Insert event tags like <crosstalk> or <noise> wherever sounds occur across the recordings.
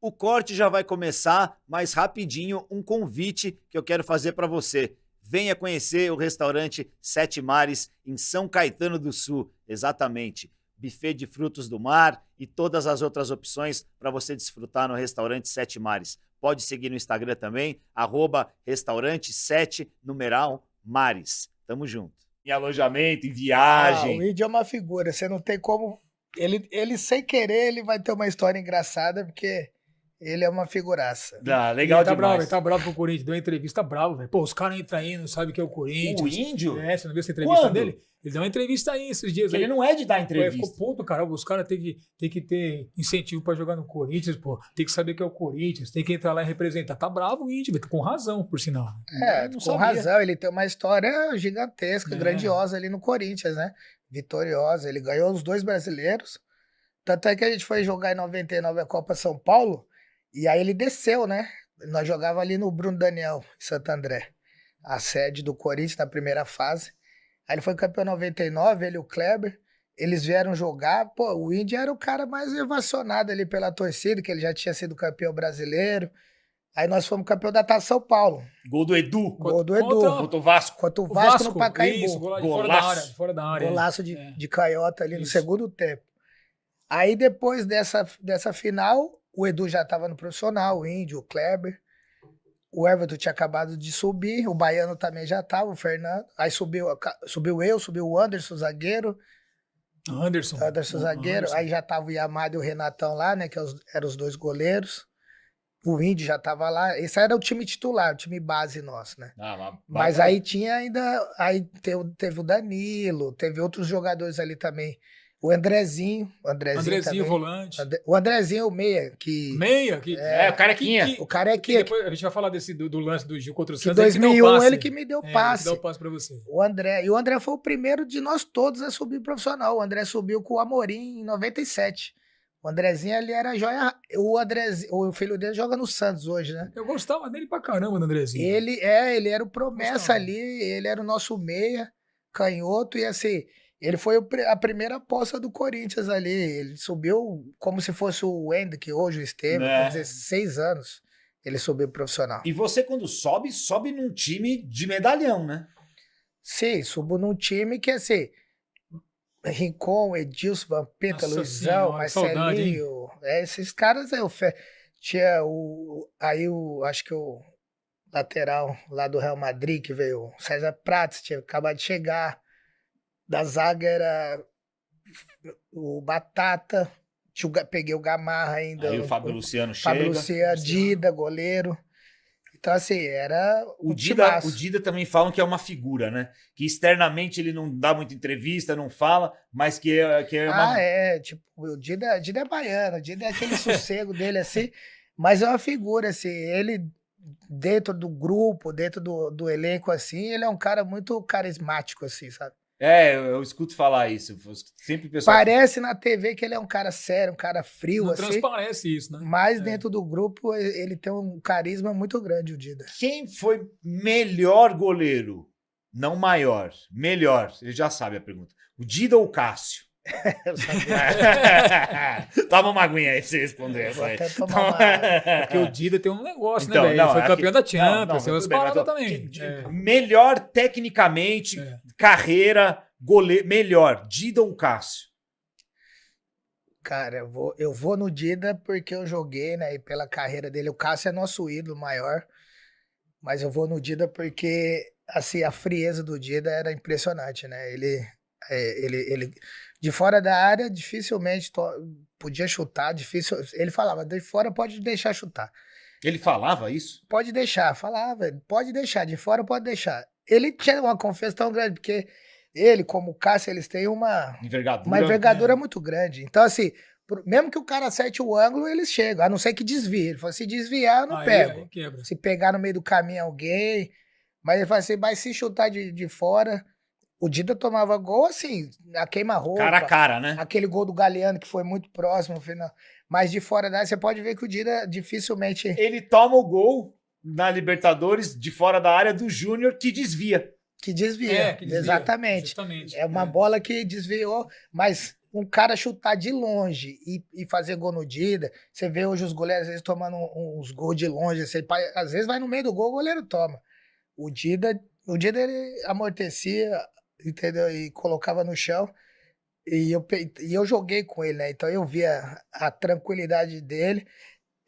O corte já vai começar, mas rapidinho um convite que eu quero fazer para você. Venha conhecer o restaurante Sete Mares em São Caetano do Sul, exatamente. Buffet de frutos do mar e todas as outras opções para você desfrutar no restaurante Sete Mares. Pode seguir no Instagram também, arroba restaurante 7 numeral mares. Tamo junto. Em alojamento, em viagem. Ah, o Id é uma figura, você não tem como ele, ele sem querer, ele vai ter uma história engraçada, porque ele é uma figuraça. Ah, legal ele tá demais. bravo, ele tá bravo com o Corinthians. Deu uma entrevista bravo, velho. Pô, os caras entram aí, não sabem que é o Corinthians. O índio? É, você não viu essa entrevista Quando? dele? Ele deu uma entrevista aí esses dias. Aí. Ele não é de dar entrevista. ficou puto, cara. Os caras têm que, que ter incentivo pra jogar no Corinthians, pô. Tem que saber que é o Corinthians, tem que entrar lá e representar. Tá bravo o índio, velho. Com razão, por sinal. Né? É, com sabia. razão. Ele tem uma história gigantesca, é. grandiosa ali no Corinthians, né? Vitoriosa. Ele ganhou os dois brasileiros. Tanto é que a gente foi jogar em 99 a Copa São Paulo. E aí ele desceu, né? Nós jogava ali no Bruno Daniel, em Santo André, a sede do Corinthians na primeira fase. Aí ele foi campeão 99, ele e o Kleber. Eles vieram jogar, pô, o Indy era o cara mais ovacionado ali pela torcida, que ele já tinha sido campeão brasileiro. Aí nós fomos campeão da Taça São Paulo. Gol do Edu. Gol do Edu. Contra o Vasco. Contra o Vasco, Vasco no Pacaembu. Isso, golaço. Fora da área. Fora da área golaço de, é. de Caiota ali isso. no segundo tempo. Aí depois dessa, dessa final, o Edu já estava no profissional, o Índio, o Kleber. O Everton tinha acabado de subir, o Baiano também já estava, o Fernando. Aí subiu, subiu eu, subiu o Anderson, zagueiro. Anderson. Anderson, zagueiro. Anderson. Aí já estava o Yamada e o Renatão lá, né? Que é eram os dois goleiros. O Índio já estava lá. Esse era o time titular, o time base nosso, né? Ah, mas, aí tinha ainda. Aí teve, teve o Danilo, teve outros jogadores ali também o Andrezinho, o Andrezinho, Andrezinho volante. O Andrezinho é o meia que meia que é, é o carequinha. Que, que, o carequinha. Que depois a gente vai falar desse do, do lance do Gil contra o Santos. Em 2001 ele que, ele que me deu é, passe. Deu passe para você. O André e o André foi o primeiro de nós todos a subir profissional. O André subiu com o Amorim em 97. O Andrezinho ali era joia. O Andrezinho, o filho dele joga no Santos hoje, né? Eu gostava dele pra caramba, do Andrezinho. Ele é, ele era o promessa ali, ele era o nosso meia, canhoto e assim. Ele foi a primeira aposta do Corinthians ali. Ele subiu como se fosse o Wendel, que hoje esteve, né? com 16 é. anos. Ele subiu profissional. E você, quando sobe, sobe num time de medalhão, né? Sim, subo num time que, assim, Rincon, Edilson, Vampeta, Luizão, Marcelinho, é, esses caras aí, o Fe... tinha o, aí o, acho que o lateral lá do Real Madrid, que veio, o César Prates, tinha acabado de chegar, da zaga era o Batata, peguei o Gamarra ainda. Aí o Fábio o, Luciano o, chega. Fábio Luciano, Dida, goleiro. Então, assim, era o Dida, o Dida também falam que é uma figura, né? Que externamente ele não dá muita entrevista, não fala, mas que é, que é uma... Ah, é. Tipo, o Dida, Dida é baiano, o Dida é aquele <laughs> sossego dele, assim. Mas é uma figura, assim. Ele, dentro do grupo, dentro do, do elenco, assim, ele é um cara muito carismático, assim, sabe? É, eu, eu, escuto falar isso. Sempre pessoal... Parece na TV que ele é um cara sério, um cara frio. Não assim, transparece isso, né? Mas é. dentro do grupo ele tem um carisma muito grande, o Dida. Quem foi melhor goleiro? Não maior, melhor. Ele já sabe a pergunta. O Dida ou o Cássio? Tava <laughs> Toma uma aguinha aí pra você responder Porque o Dida tem um negócio, né, então, né? Não, ele foi aqui... É campeão da Champions, tem umas paradas também. De, é. Melhor tecnicamente, é. carreira, goleiro, melhor, Dida ou Cássio? Cara, eu vou, eu vou no Dida porque eu joguei, né? E pela carreira dele, o Cássio é nosso ídolo maior. Mas eu vou no Dida porque, assim, a frieza do Dida era impressionante, né? Ele, é, ele, ele de fora da área, dificilmente podia chutar, difícil. Ele falava, de fora pode deixar chutar. Ele falava isso? Pode deixar, falava, pode deixar, de fora pode deixar. Ele tinha uma confiança tão grande, porque ele, como o Cássio, eles têm uma envergadura, uma envergadura né? muito grande. Então, assim, mesmo que o cara acerte o ângulo, eles chegam, a não ser que desvie. Ele falou, se desviar, eu não aí, pego. Aí se pegar no meio do caminho alguém. Mas ele falou assim, mas se chutar de, de fora. O Dida tomava gol assim, a queima-roupa. Cara a cara, né? Aquele gol do Galeano que foi muito próximo final. Mas de fora da área, você pode ver que o Dida dificilmente. Ele toma o gol na Libertadores de fora da área do Júnior que desvia. Que desvia, é, que desvia exatamente. Justamente. É uma é. bola que desviou, mas um cara chutar de longe e, e, fazer gol no Dida, você vê hoje os goleiros às vezes tomando uns gols de longe, você, às vezes vai no meio do gol, o goleiro toma. O Dida, o Dida ele amortecia entendeu? E colocava no chão. E eu, e eu joguei com ele, né? Então eu via a tranquilidade dele.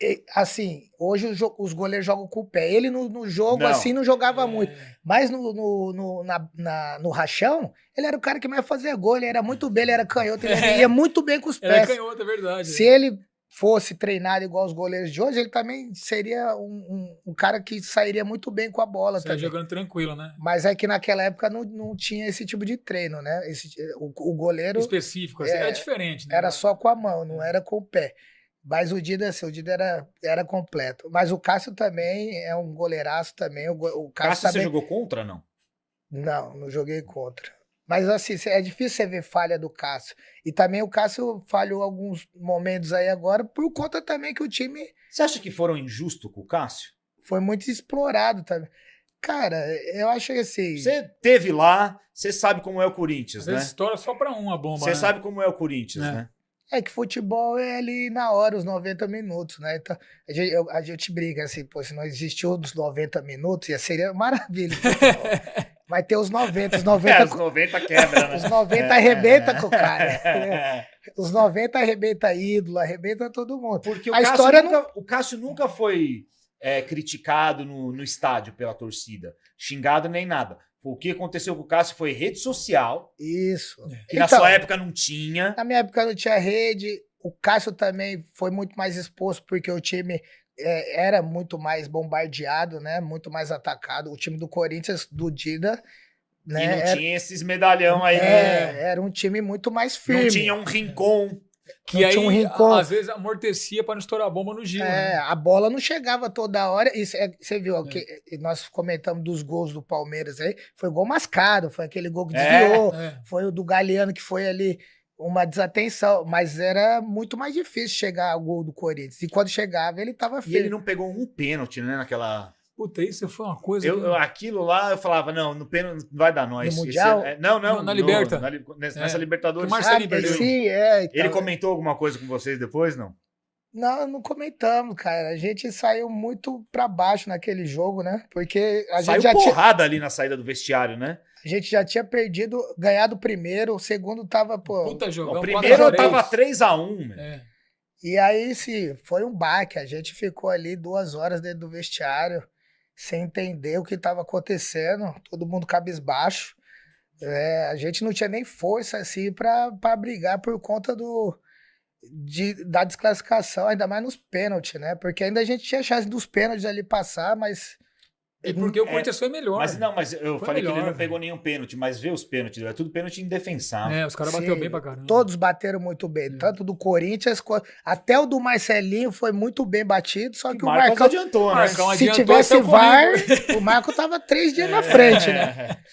E, assim, hoje os, os, goleiros jogam com o pé. Ele no, no jogo, não. assim, não jogava é. muito. Mas no, no, no, na, na, no rachão, ele era o cara que mais fazia gol. Ele era muito bem, ele era canhoto, ele <laughs> é. ia muito bem com os pés. Ele era canhoto, é verdade. Se ele fosse treinado igual os goleiros de hoje, ele também seria um, um, um cara que sairia muito bem com a bola. Tá jogando tranquilo, né? Mas é que naquela época não, não tinha esse tipo de treino, né? Esse, o, o goleiro. Específico, assim, é, é diferente, né? Era só com a mão, não é. era com o pé. Mas o Dida, assim, o Dida era, era completo. Mas o Cássio também é um goleiraço também. O, o Cássio, Cássio também... você jogou contra, não? Não, não joguei contra. Mas assim, é difícil você ver falha do Cássio. E também o Cássio falhou alguns momentos aí agora por conta também que o time. Você acha que foram injusto com o Cássio? Foi muito explorado também. Cara, eu acho que assim. Você teve lá, você sabe como é o Corinthians, Às né? Estoura só para uma bomba. Você né? sabe como é o Corinthians, é. né? É que futebol é ali na hora, os 90 minutos, né? Então, a gente, eu, a gente briga assim, pô, se não existiu dos 90 minutos, ia seria maravilha. <laughs> Vai ter os 90. Os 90, <laughs> é, os 90 quebra, né? <laughs> Os 90 é, arrebenta é, com o cara. É. é os 90 arrebenta ídolo, arrebenta todo mundo. Porque a o, Cássio história nunca, não... o Cássio nunca foi é, criticado no, no estádio pela torcida, xingado nem nada. O que aconteceu com o Cássio foi rede social. Isso. Que então, na sua época não tinha. Na minha época não tinha rede. O Cássio também foi muito mais exposto porque o time é, era muito mais bombardeado, né? Muito mais atacado. O time do Corinthians, do Dida, né? E não tinha esses medalhão aí. É, né? Era um time muito mais firme. Não tinha um rincão Que não aí, um rincon. às vezes, amortecia para não estourar a bomba no giro. É, né? a bola não chegava toda hora. E você viu, é. que nós comentamos dos gols do Palmeiras aí. Foi gol mascado, foi aquele gol que é. desviou. É, é. Foi o do Galeano que foi ali uma desatenção, mas era muito mais difícil chegar ao gol do Corinthians. E quando chegava, ele tava feio. E ele não pegou um pênalti, né, naquela Puta, isso foi uma coisa. Eu, eu, aquilo lá eu falava, não, no pênalti não vai dar nós. No mundial? É, não, não, Na no, Na, nessa é. Libertadores. ah, Sim, é, então... Ele comentou alguma coisa com vocês depois, não? Não, não comentamos, cara. A gente saiu muito para baixo naquele jogo, né? Porque a saiu gente saiu porrada ali na saída do vestiário, né? A gente já tinha perdido, ganhado o primeiro, o segundo tava, pô. Puta jogão, o primeiro tava 3x1, É. E aí, se foi um baque, a gente ficou ali duas horas dentro do vestiário, sem entender o que estava acontecendo, todo mundo cabisbaixo. É, a gente não tinha nem força assim para brigar por conta do de, da desclassificação, ainda mais nos pênaltis, né? Porque ainda a gente tinha chance dos pênaltis ali passar, mas e é, porque o é, Corinthians é, foi melhor. Mas não, mas eu foi falei melhor, que ele não pegou nenhum pênalti, mas vê os pênaltis, é tudo pênalti indefensável. É, os caras bateram bem pra caramba. Todos bateram muito bem, é. tanto do Corinthians quanto. Até o do Marcelinho foi muito bem batido, só que o, Marcos Marcão. adiantou, né? Marcão se adiantou tivesse VAR, o Marco tava três dias na é. frente, né? <laughs>